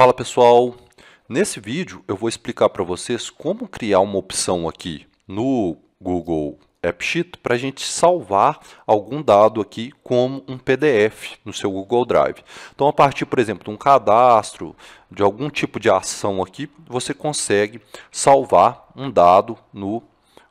Fala pessoal, nesse vídeo eu vou explicar para vocês como criar uma opção aqui no Google AppSheet para a gente salvar algum dado aqui como um PDF no seu Google Drive. Então a partir, por exemplo, de um cadastro, de algum tipo de ação aqui, você consegue salvar um dado no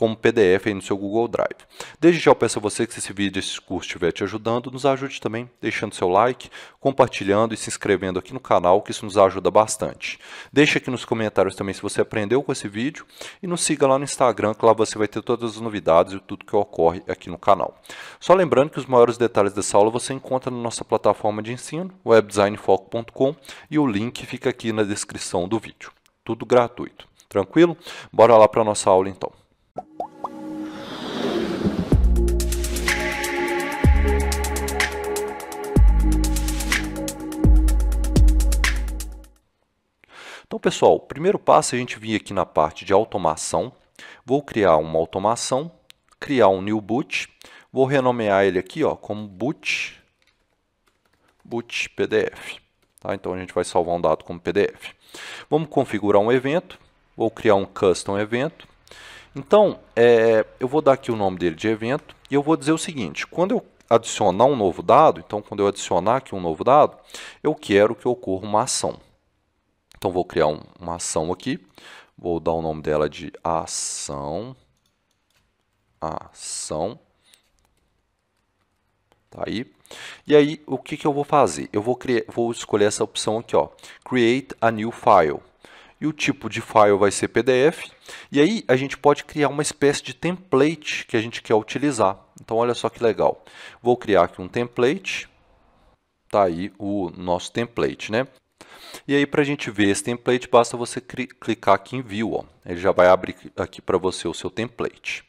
como PDF aí no seu Google Drive. Desde já eu peço a você que se esse vídeo, esse curso estiver te ajudando, nos ajude também deixando seu like, compartilhando e se inscrevendo aqui no canal, que isso nos ajuda bastante. Deixe aqui nos comentários também se você aprendeu com esse vídeo e nos siga lá no Instagram, que lá você vai ter todas as novidades e tudo que ocorre aqui no canal. Só lembrando que os maiores detalhes dessa aula você encontra na nossa plataforma de ensino, webdesignfoco.com, e o link fica aqui na descrição do vídeo. Tudo gratuito. Tranquilo? Bora lá para a nossa aula então. pessoal, primeiro passo é a gente vir aqui na parte de automação. Vou criar uma automação, criar um new boot. Vou renomear ele aqui ó, como boot, boot PDF. Tá? Então a gente vai salvar um dado como PDF. Vamos configurar um evento. Vou criar um custom evento. Então, é, eu vou dar aqui o nome dele de evento e eu vou dizer o seguinte, quando eu adicionar um novo dado, então quando eu adicionar aqui um novo dado, eu quero que ocorra uma ação. Então vou criar um, uma ação aqui, vou dar o nome dela de ação, ação, tá aí. E aí o que, que eu vou fazer? Eu vou, criar, vou escolher essa opção aqui, ó, create a new file e o tipo de file vai ser PDF. E aí a gente pode criar uma espécie de template que a gente quer utilizar. Então olha só que legal. Vou criar aqui um template. Tá aí o nosso template, né? E aí, para a gente ver esse template, basta você clicar aqui em View. Ó. Ele já vai abrir aqui para você o seu template.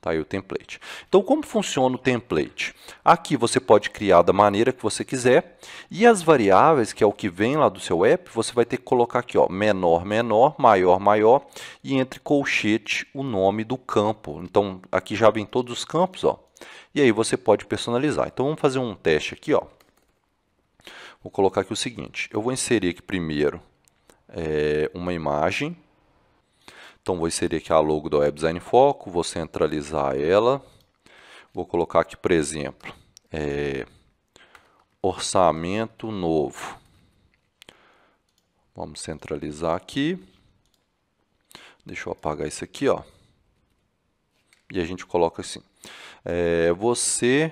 Tá aí o template. Então, como funciona o template? Aqui você pode criar da maneira que você quiser. E as variáveis, que é o que vem lá do seu app, você vai ter que colocar aqui, ó, menor, menor, maior, maior. E entre colchete, o nome do campo. Então, aqui já vem todos os campos, ó. E aí você pode personalizar. Então, vamos fazer um teste aqui, ó. Vou colocar aqui o seguinte, eu vou inserir aqui primeiro é, uma imagem. Então, vou inserir aqui a logo da Web Design Foco, vou centralizar ela. Vou colocar aqui, por exemplo, é, orçamento novo. Vamos centralizar aqui. Deixa eu apagar isso aqui, ó. E a gente coloca assim. É, você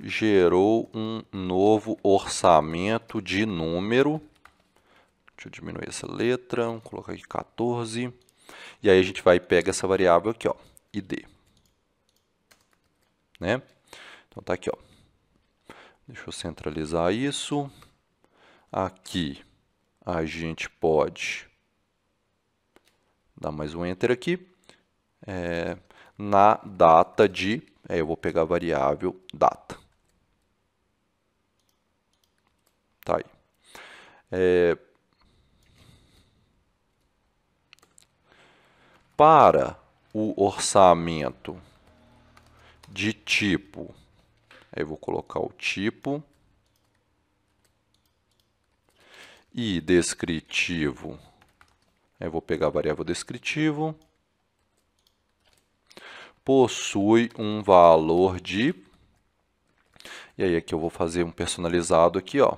gerou um novo orçamento de número. Deixa eu diminuir essa letra, vou colocar aqui 14. E aí a gente vai e pega essa variável aqui, ó, id. Né? Então tá aqui, ó. Deixa eu centralizar isso. Aqui a gente pode dar mais um enter aqui. É, na data de, é, eu vou pegar a variável data. Tá aí. É... Para o orçamento de tipo, aí eu vou colocar o tipo e descritivo, eu vou pegar a variável descritivo, possui um valor de, e aí aqui eu vou fazer um personalizado aqui, ó,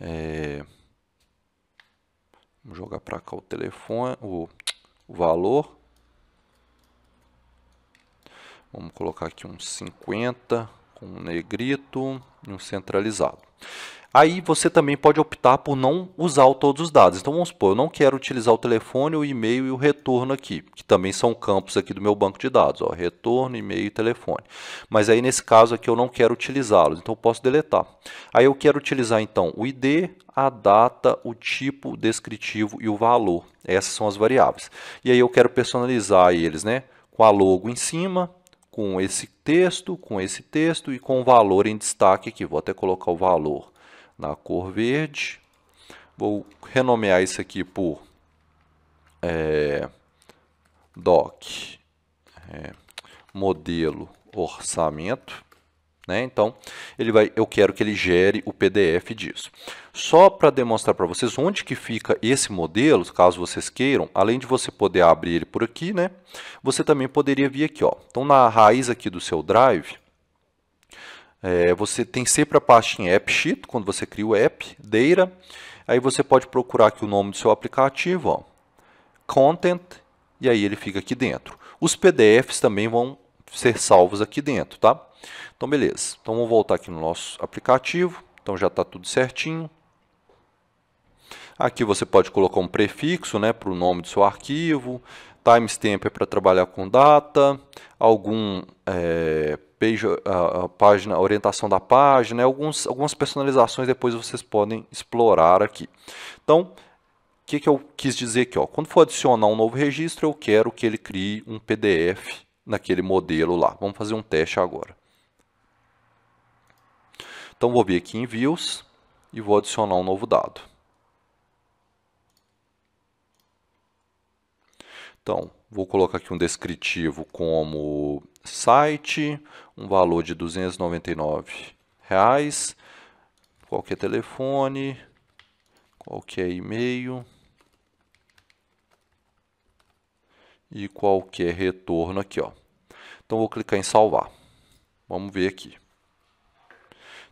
é, vamos jogar para cá o telefone, o, o valor. Vamos colocar aqui um 50 com um negrito e um centralizado. Aí você também pode optar por não usar todos os dados. Então vamos supor, eu não quero utilizar o telefone, o e-mail e o retorno aqui, que também são campos aqui do meu banco de dados, ó, retorno, e-mail e telefone. Mas aí nesse caso aqui eu não quero utilizá-los, então eu posso deletar. Aí eu quero utilizar então o ID, a data, o tipo descritivo e o valor. Essas são as variáveis. E aí eu quero personalizar eles, né? Com a logo em cima, com esse texto, com esse texto e com o valor em destaque aqui. Vou até colocar o valor na cor verde. Vou renomear isso aqui por é, doc é, modelo orçamento. Né? Então, ele vai, eu quero que ele gere o PDF disso. Só para demonstrar para vocês onde que fica esse modelo, caso vocês queiram, além de você poder abrir ele por aqui, né? você também poderia vir aqui. Ó. Então, na raiz aqui do seu Drive, é, você tem sempre a pasta em app sheet, quando você cria o app, data. Aí você pode procurar aqui o nome do seu aplicativo, ó, content, e aí ele fica aqui dentro. Os PDFs também vão ser salvos aqui dentro, tá? Então, beleza. Então, vamos voltar aqui no nosso aplicativo. Então, já está tudo certinho. Aqui você pode colocar um prefixo né, para o nome do seu arquivo, timestamp é para trabalhar com data, algum é, page, a, a página, a orientação da página, alguns, algumas personalizações depois vocês podem explorar aqui. Então, o que, que eu quis dizer aqui? Ó? Quando for adicionar um novo registro, eu quero que ele crie um PDF naquele modelo lá. Vamos fazer um teste agora. Então, vou vir aqui em Views e vou adicionar um novo dado. Então, vou colocar aqui um descritivo como site, um valor de R$ 299, reais, qualquer telefone, qualquer e-mail e qualquer retorno aqui, ó. Então vou clicar em salvar. Vamos ver aqui.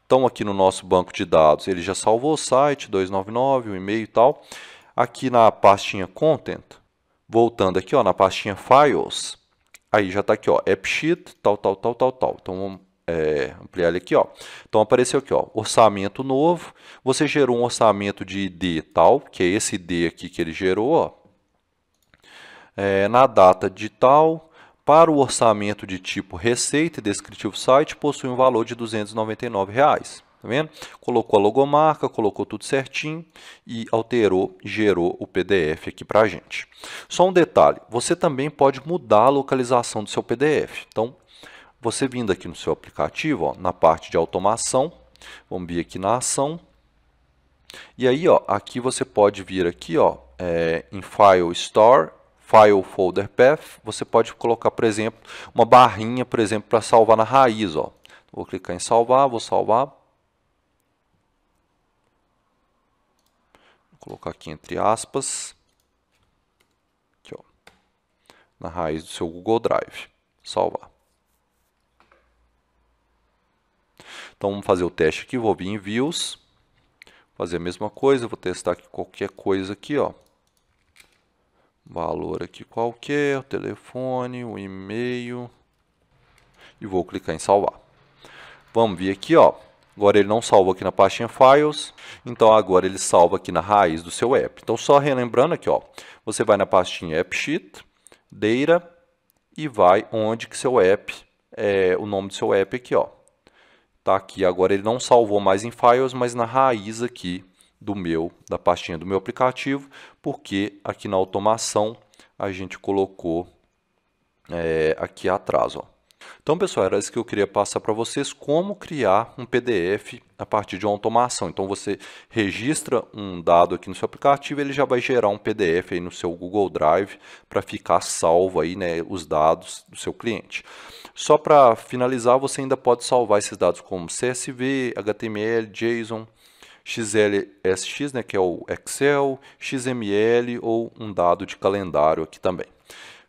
Então aqui no nosso banco de dados, ele já salvou o site 299, o e-mail e tal. Aqui na pastinha content, Voltando aqui ó, na pastinha Files, aí já está aqui, ó, AppSheet, tal, tal, tal, tal, tal. Então, vamos é, ampliar ele aqui, ó. Então apareceu aqui, ó, orçamento novo. Você gerou um orçamento de ID tal, que é esse ID aqui que ele gerou, ó. É, na data de tal, para o orçamento de tipo receita e descritivo site, possui um valor de R$ 299. Reais. Tá vendo? Colocou a logomarca, colocou tudo certinho e alterou, gerou o PDF aqui para a gente. Só um detalhe, você também pode mudar a localização do seu PDF. Então, você vindo aqui no seu aplicativo, ó, na parte de automação, vamos vir aqui na ação, e aí ó, aqui você pode vir aqui ó, é, em File Store, File Folder Path, você pode colocar, por exemplo, uma barrinha, por exemplo, para salvar na raiz. Ó. Vou clicar em salvar, vou salvar, colocar aqui entre aspas, aqui, ó, na raiz do seu Google Drive, salvar. Então vamos fazer o teste aqui, vou vir em Views, fazer a mesma coisa, vou testar aqui qualquer coisa aqui, ó. Valor aqui qualquer, o telefone, o e-mail e vou clicar em salvar. Vamos vir aqui, ó, Agora ele não salva aqui na pastinha Files, então agora ele salva aqui na raiz do seu app. Então só relembrando aqui, ó, você vai na pastinha appsheet Data e vai onde que seu app, é, o nome do seu app aqui, ó. Tá aqui, agora ele não salvou mais em Files, mas na raiz aqui do meu, da pastinha do meu aplicativo, porque aqui na automação a gente colocou é, aqui atrás, ó. Então, pessoal, era isso que eu queria passar para vocês, como criar um PDF a partir de uma automação. Então, você registra um dado aqui no seu aplicativo, ele já vai gerar um PDF aí no seu Google Drive para ficar salvo aí, né, os dados do seu cliente. Só para finalizar, você ainda pode salvar esses dados como CSV, HTML, JSON, XLSX, né, que é o Excel, XML ou um dado de calendário aqui também.